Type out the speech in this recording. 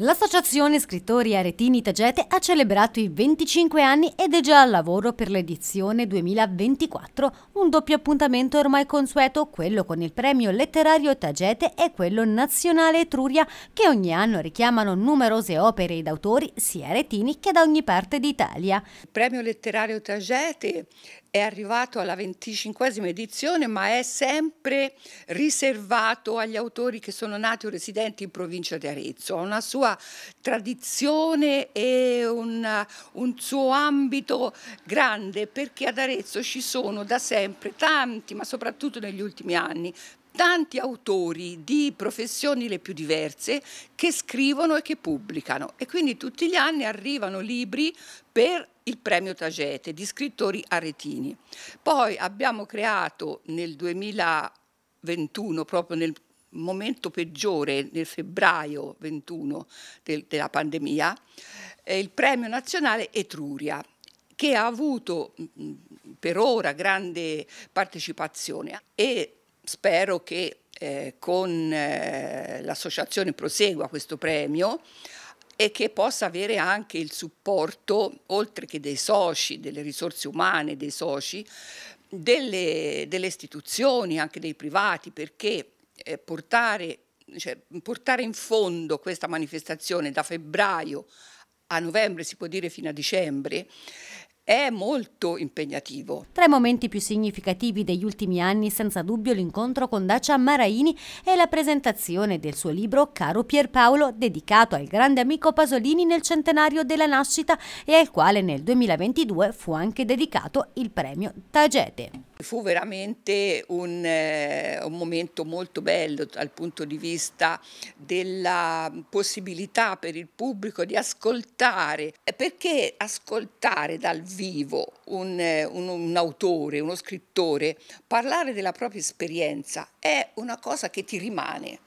L'associazione scrittori aretini Tagete ha celebrato i 25 anni ed è già al lavoro per l'edizione 2024, un doppio appuntamento ormai consueto, quello con il premio letterario Tagete e quello nazionale Etruria, che ogni anno richiamano numerose opere ed autori sia aretini che da ogni parte d'Italia. Il premio letterario Tagete è arrivato alla 25esima edizione, ma è sempre riservato agli autori che sono nati o residenti in provincia di Arezzo. Ha una sua sua tradizione e un, un suo ambito grande perché ad Arezzo ci sono da sempre tanti, ma soprattutto negli ultimi anni, tanti autori di professioni le più diverse che scrivono e che pubblicano e quindi tutti gli anni arrivano libri per il premio Tagete di scrittori aretini. Poi abbiamo creato nel 2021, proprio nel momento peggiore nel febbraio 21 del, della pandemia, eh, il premio nazionale Etruria, che ha avuto mh, per ora grande partecipazione e spero che eh, con eh, l'associazione prosegua questo premio e che possa avere anche il supporto, oltre che dei soci, delle risorse umane dei soci, delle, delle istituzioni, anche dei privati, perché eh, portare, cioè, portare in fondo questa manifestazione da febbraio a novembre, si può dire fino a dicembre, è molto impegnativo. Tra i momenti più significativi degli ultimi anni, senza dubbio, l'incontro con Dacia Maraini e la presentazione del suo libro Caro Pierpaolo, dedicato al grande amico Pasolini nel centenario della nascita e al quale nel 2022 fu anche dedicato il premio Tagete. Fu veramente un, eh, un, momento molto bello dal punto di vista della possibilità per il pubblico di ascoltare, eh, perché ascoltare dal vivo un, eh, un, un autore, uno scrittore, parlare della propria esperienza è una cosa che ti rimane.